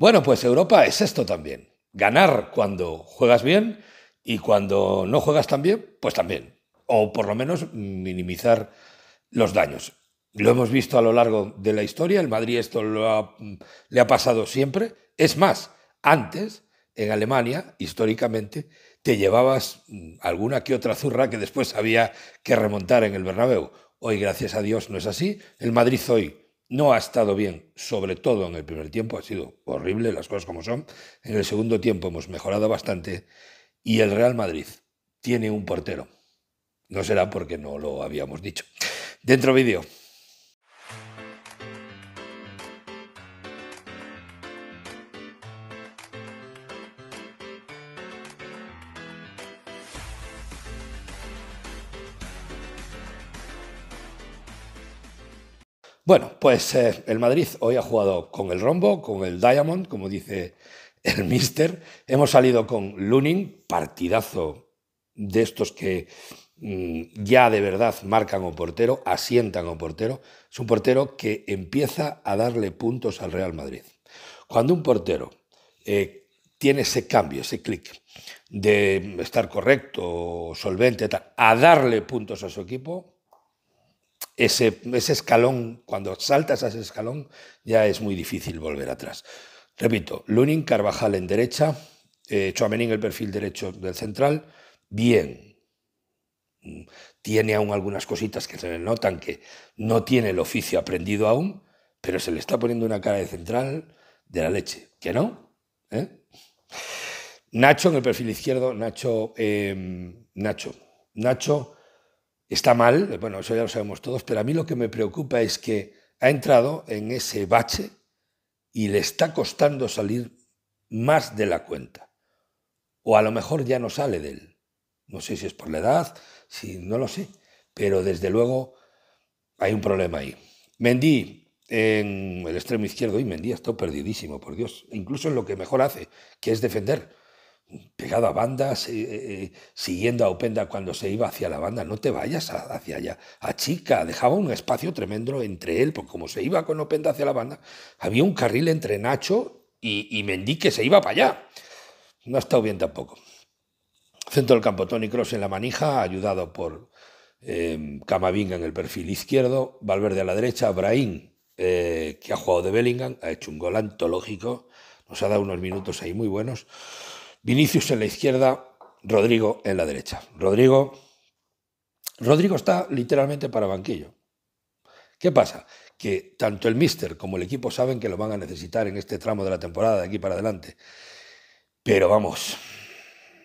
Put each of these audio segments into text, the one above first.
Bueno, pues Europa es esto también. Ganar cuando juegas bien y cuando no juegas tan bien, pues también. O por lo menos minimizar los daños. Lo hemos visto a lo largo de la historia, el Madrid esto lo le ha pasado siempre. Es más, antes, en Alemania, históricamente, te llevabas alguna que otra zurra que después había que remontar en el Bernabéu. Hoy, gracias a Dios, no es así. El Madrid hoy no ha estado bien, sobre todo en el primer tiempo, ha sido horrible, las cosas como son. En el segundo tiempo hemos mejorado bastante y el Real Madrid tiene un portero. No será porque no lo habíamos dicho. Dentro vídeo. Bueno, pues eh, el Madrid hoy ha jugado con el rombo, con el diamond, como dice el mister. Hemos salido con Lunin, partidazo de estos que mm, ya de verdad marcan un portero, asientan un portero. Es un portero que empieza a darle puntos al Real Madrid. Cuando un portero eh, tiene ese cambio, ese clic de estar correcto, solvente, a darle puntos a su equipo, ese, escalón, cuando saltas a ese escalón, ya es muy difícil volver atrás. Repito, Lunin, Carvajal en derecha, eh, en el perfil derecho del central, bien. Mm, tiene aún algunas cositas que se le notan que no tiene el oficio aprendido aún, pero se le está poniendo una cara de central de la leche. ¿Que no? ¿Eh? Nacho en el perfil izquierdo, Nacho, em, Nacho, Nacho está mal, bueno, eso ya lo sabemos todos, pero a mí lo que me preocupa es que ha entrado en ese bache y le está costando salir más de la cuenta. O a lo mejor ya no sale de él. No sé si es por la edad, si no lo sé, pero desde luego hay un problema ahí. Mendí en el extremo izquierdo y Mendí ha perdidísimo, por Dios, incluso en lo que mejor hace, que es defender pegado a bandas, eh, eh, siguiendo a Openda cuando se iba hacia la banda, no te vayas hacia allá. A Chica dejaba un espacio tremendo entre él, porque como se iba con Openda hacia la banda, había un carril entre Nacho y, y que se iba para allá. No ha estado bien tampoco. Centro del campo, Tony Cross en la manija, ayudado por em, Camavinga en el perfil izquierdo, Valverde a la derecha, Brahim, eh, que ha jugado de Bellingham, ha hecho un gol antológico, nos ha dado unos minutos ahí muy buenos. Vinicius en la izquierda, Rodrigo en la derecha. Rodrigo, Rodrigo está literalmente para banquillo. ¿Qué pasa? Que tanto el míster como el equipo saben que lo van a necesitar en este tramo de la temporada, de aquí para adelante. Pero vamos,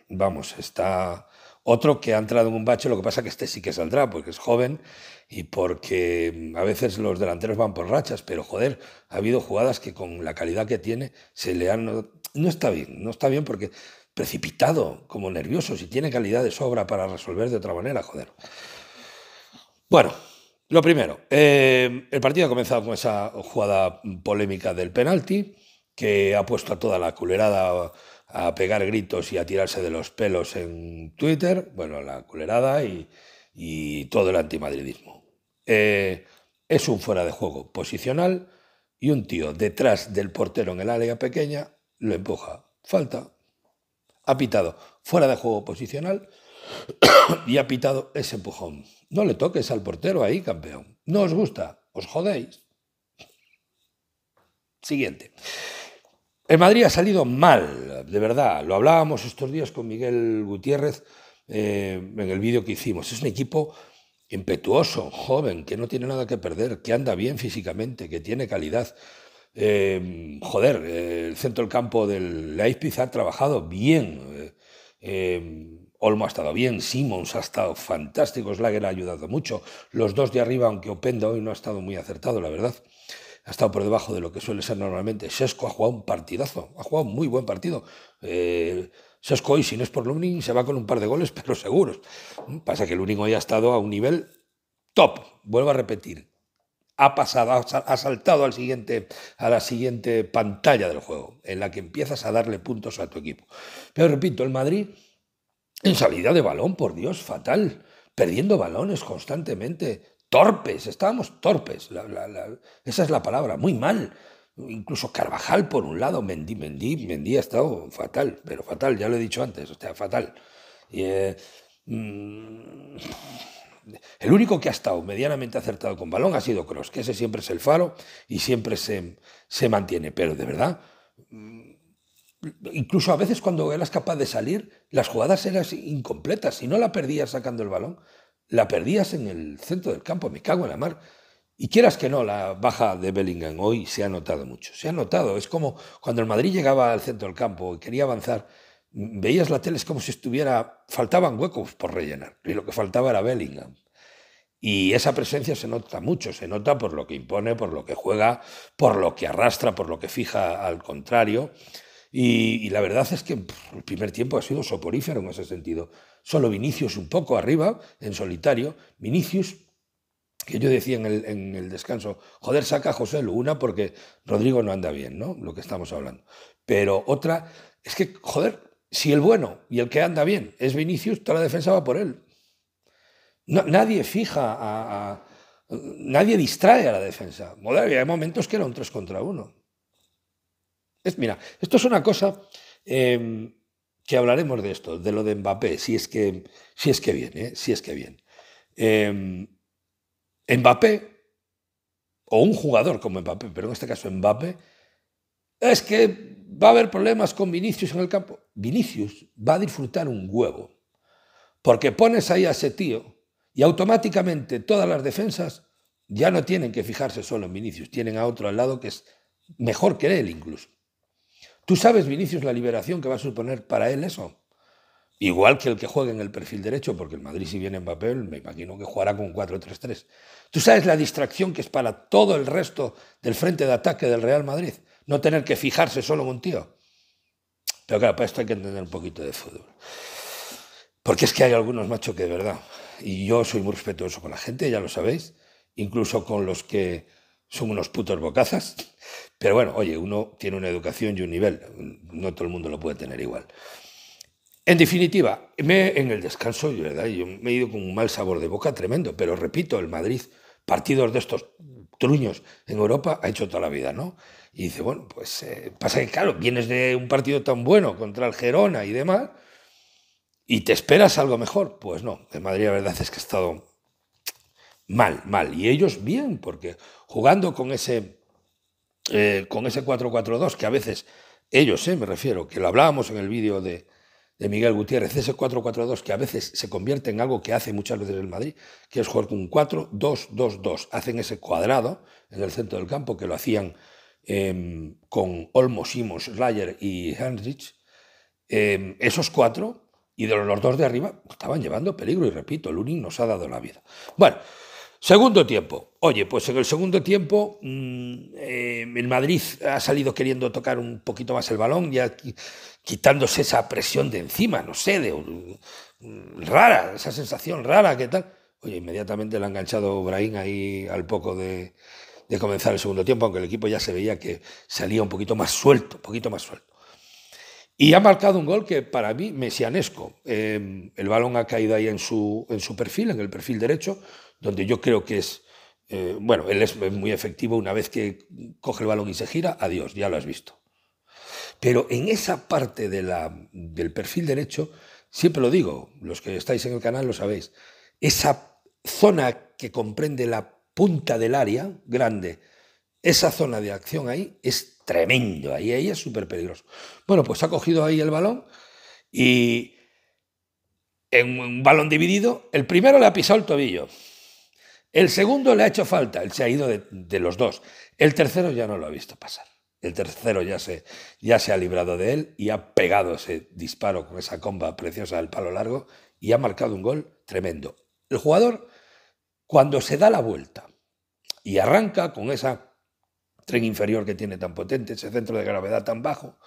vamos, está otro que ha entrado en un bache, lo que pasa que este sí que saldrá, porque es joven y porque mm, a veces los delanteros van por rachas, pero joder, ha habido jugadas que con la calidad que tiene se le han no está bien, no está bien porque precipitado, como nervioso, si tiene calidad de sobra para resolver de otra manera, joder. Bueno, lo primero, eh, el partido ha comenzado con esa jugada polémica del penalti, que ha puesto a toda la culerada a pegar gritos y a tirarse de los pelos en Twitter, bueno, la culerada y, todo el antimadridismo. Eh, es un fuera de juego posicional y un tío detrás del portero en el área pequeña lo empuja. Falta. Ha pitado fuera de juego posicional y ha pitado ese empujón. No le toques al portero ahí, campeón. No os gusta, os jodéis. Siguiente. El Madrid ha salido mal, de verdad. Lo hablábamos estos días con Miguel Gutiérrez eh, en el vídeo que hicimos. Es un equipo impetuoso, joven, que no tiene nada que perder, que anda bien físicamente, que tiene calidad, Em, joder, el centro del campo del Leipzig ha trabajado bien. Em, Olmo ha estado bien, Simons ha estado fantástico, Slager ha ayudado mucho. Los dos de arriba, aunque Openda hoy no ha estado muy acertado, la verdad. Ha estado por debajo de lo que suele ser normalmente. Sesco ha jugado un partidazo, ha jugado un muy buen partido. Eh, Sesco hoy, si no es por Lunin, se va con un par de goles, pero seguros. Pasa que Lunin hoy ha estado a un nivel top. Vuelvo a repetir, ha pasado, ha saltado al siguiente, a la siguiente pantalla del juego, en la que empiezas a darle puntos a tu equipo. Pero repito, el Madrid, en salida de balón, por Dios, fatal, perdiendo balones constantemente, torpes, estábamos torpes, esa es la palabra, muy mal. Incluso Carvajal por un lado, Mendí, Mendí, Mendí ha estado fatal, pero fatal, ya lo he dicho antes, o sea, fatal. Y, eh, mm, el único que ha estado medianamente acertado con balón ha sido Cross, que ese siempre es el faro y siempre se, mantiene. Pero de verdad, mm, incluso a veces cuando eras capaz de salir, las jugadas eran incompletas. Si no la perdías sacando el balón, la perdías en el centro del campo. Me cago en la mar. Y quieras que no, la baja de Bellingham hoy se ha notado mucho. Se ha notado. Es como cuando el Madrid llegaba al centro del campo y quería avanzar veías la tele es como si estuviera, faltaban huecos por rellenar, y lo que faltaba era Bellingham. Y esa presencia se nota mucho, se nota por lo que impone, por lo que juega, por lo que arrastra, por lo que fija al contrario. Y, la verdad es que el primer tiempo ha sido soporífero en ese sentido. Solo Vinicius un poco arriba, en solitario. Vinicius, que yo decía en el, en el descanso, joder, saca a José Luna porque Rodrigo no anda bien, ¿no? Lo que estamos hablando. Pero otra, es que, joder, si el bueno y el que anda bien es Vinicius, toda la defensa va por él. nadie fija a, Nadie distrae a la defensa. hay momentos que era un 3 contra 1. Es, mira, esto es una cosa em, que hablaremos de esto, de lo de Mbappé, si es que, si es que viene, ¿eh? si es que bien. Em, Mbappé, o un jugador como Mbappé, pero en este caso Mbappé, es que va a haber problemas con Vinicius en el campo. Vinicius va a disfrutar un huevo, porque pones ahí a ese tío y automáticamente todas las defensas ya no tienen que fijarse solo en Vinicius, tienen a otro al lado que es mejor que él incluso. Tú sabes, Vinicius, la liberación que va a suponer para él eso. Igual que el que juegue en el perfil derecho, porque el Madrid si viene en papel, me imagino que jugará con 4-3-3. Tú sabes la distracción que es para todo el resto del frente de ataque del Real Madrid. No tener que fijarse solo en un tío. Pero claro, para esto hay que entender un poquito de fútbol. Porque es que hay algunos machos que de verdad, y yo soy muy respetuoso con la gente, ya lo sabéis, incluso con los que son unos putos bocazas. Pero bueno, oye, uno tiene una educación y un nivel, no todo el mundo lo puede tener igual. En definitiva, me, en el descanso, verdad, yo me he ido con un mal sabor de boca tremendo, pero repito, el Madrid, partidos de estos truños en Europa ha hecho toda la vida, ¿no? Y dice, bueno, pues eh, pasa que, claro, vienes de un partido tan bueno contra el Gerona y demás, y te esperas algo mejor. Pues no, en Madrid la verdad es que ha estado mal, mal. Y ellos bien, porque jugando con ese, eh, con ese 4-4-2, que a veces ellos, eh, me refiero, que lo hablábamos en el vídeo de, de Miguel Gutiérrez, ese 4-4-2 que a veces se convierte en algo que hace muchas veces el Madrid, que es jugar con 4-2-2-2. Hacen ese cuadrado en el centro del campo que lo hacían em, con Olmo, Simos, Slayer y Heinrich em, esos cuatro y de los dos de arriba estaban llevando peligro y repito, Lunin nos ha dado la vida. Bueno, Segundo tiempo. Oye, pues en el segundo tiempo mm, eh, el Madrid ha salido queriendo tocar un poquito más el balón, ya quitándose esa presión de encima, no sé, de, mm, rara, esa sensación rara que tal. Oye, inmediatamente le ha enganchado Brahim ahí al poco de, comenzar el segundo tiempo, aunque el equipo ya se veía que salía un poquito más suelto, un poquito más suelto. Y ha marcado un gol que para mí mesianesco. Eh, el balón ha caído ahí en su, en su perfil, en el perfil derecho donde yo creo que es, eh, bueno, él es muy efectivo una vez que coge el balón y se gira, adiós, ya lo has visto. Pero en esa parte de la, del perfil derecho, siempre lo digo, los que estáis en el canal lo sabéis, esa zona que comprende la punta del área grande, esa zona de acción ahí es tremendo, ahí, ahí es súper peligroso. Bueno, pues ha cogido ahí el balón y en un balón dividido, el primero le ha pisado el tobillo. El segundo le ha hecho falta, él se ha ido de, los dos. El tercero ya no lo ha visto pasar. El tercero ya se, ya se ha librado de él y ha pegado ese disparo con esa comba preciosa del palo largo y ha marcado un gol tremendo. El jugador, cuando se da la vuelta y arranca con esa tren inferior que tiene tan potente, ese centro de gravedad tan bajo,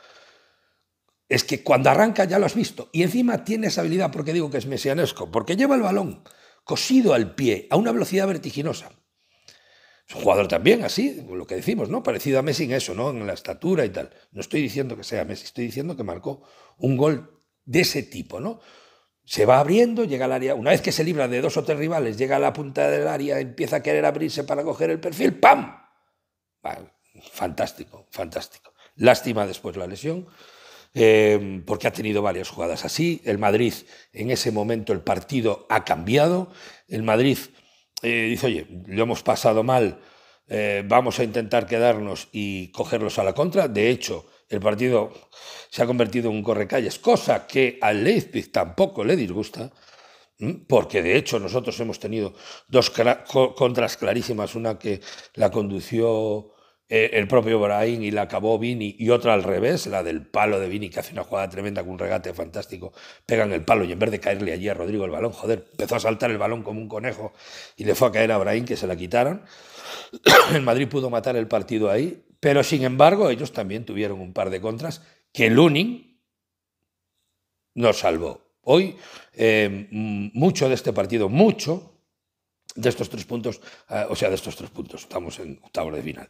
es que cuando arranca ya lo has visto. Y encima tiene esa habilidad, porque digo que es mesianesco, porque lleva el balón cosido al pie a una velocidad vertiginosa. Es un jugador también así, lo que decimos, ¿no? Parecido a Messi en eso, ¿no? En la estatura y tal. No estoy diciendo que sea Messi, estoy diciendo que marcó un gol de ese tipo, ¿no? Se va abriendo, llega al área. Una vez que se libra de dos o tres rivales, llega a la punta del área, empieza a querer abrirse para coger el perfil, ¡pam! fantástico, fantástico. Lástima después la lesión. Em, porque ha tenido varias jugadas así. El Madrid, en ese momento, el partido ha cambiado. El Madrid eh, dice, oye, lo hemos pasado mal, eh, vamos a intentar quedarnos y cogerlos a la contra. De hecho, el partido se ha convertido en un correcalles, cosa que al Leipzig tampoco le disgusta, porque de hecho nosotros hemos tenido dos contras clarísimas, una que la condució eh, el propio Brahim y la acabó Vini y otra al revés, la del palo de Vini que hace una jugada tremenda con un regate fantástico, pegan el palo y en vez de caerle allí a Rodrigo el balón, joder, empezó a saltar el balón como un conejo y le fue a caer a Brahim que se la quitaron. el Madrid pudo matar el partido ahí, pero sin embargo ellos también tuvieron un par de contras que Lunin nos salvó. Hoy eh, mucho de este partido, mucho, de estos tres puntos, eh, o sea, de estos tres puntos, estamos en octavos de final.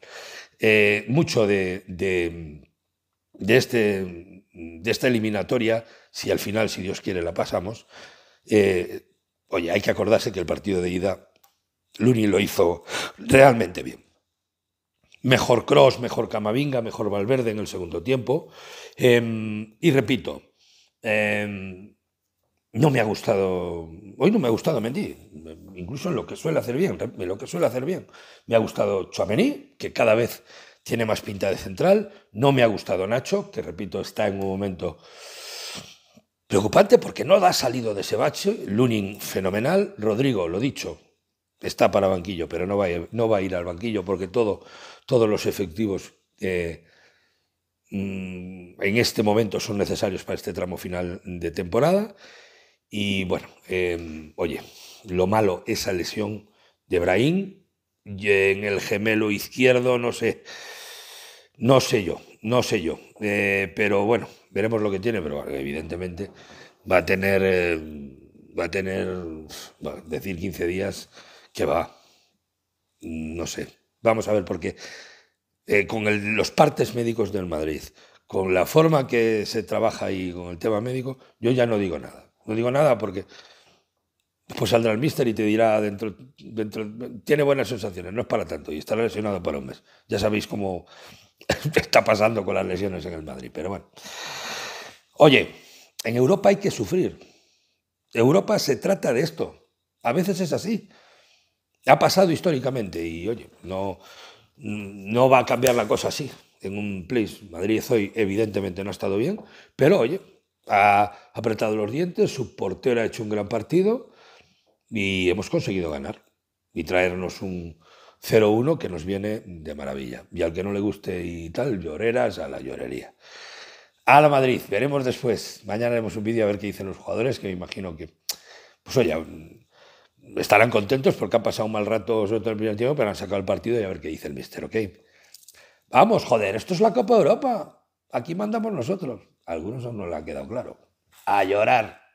Eh, mucho de, este, de esta eliminatoria, si al final, si Dios quiere, la pasamos, eh, oye, hay que acordarse que el partido de ida, Luni lo hizo realmente bien. Mejor Cross, mejor Camavinga, mejor Valverde en el segundo tiempo. Em, y repito, em, no me ha gustado, hoy no me ha gustado Mendy, incluso en lo que suele hacer bien, en lo que suele hacer bien. Me ha gustado Chuamení, que cada vez tiene más pinta de central. No me ha gustado Nacho, que repito, está en un momento preocupante porque no ha salido de ese bache. Lunin, fenomenal. Rodrigo, lo dicho, está para banquillo, pero no va a ir, no va a ir al banquillo porque todos los efectivos mm, en este momento son necesarios para este tramo final de temporada. Y bueno, em, oye, lo malo, esa lesión de Brahim en el gemelo izquierdo, no sé, no sé yo, no sé yo. Eh, pero bueno, veremos lo que tiene, pero evidentemente va a tener, em, va a tener, va a decir 15 días que va, no sé. Vamos a ver, porque eh, con los partes médicos del Madrid, con la forma que se trabaja y con el tema médico, yo ya no digo nada. No digo nada porque pues saldrá el mister y te dirá dentro, dentro tiene buenas sensaciones, no es para tanto y estará lesionado por un mes. Ya sabéis cómo está pasando con las lesiones en el Madrid, pero bueno. Oye, en Europa hay que sufrir. Europa se trata de esto. A veces es así. Ha pasado históricamente y oye, no, no va a cambiar la cosa así. En un place, Madrid hoy evidentemente no ha estado bien, pero oye, ha apretado los dientes, su portero ha hecho un gran partido y hemos conseguido ganar y traernos un 0-1 que nos viene de maravilla. Y al que no le guste y tal, lloreras a la llorería. A la Madrid, veremos después. Mañana haremos un vídeo a ver qué dicen los jugadores, que me imagino que, pues estarán contentos porque han pasado un mal rato sobre todo el primer tiempo, pero han sacado el partido y a ver qué dice el mister, ¿ok? Vamos, joder, esto es la Copa Europa. Aquí mandamos nosotros algunos aún no le ha quedado claro. A llorar.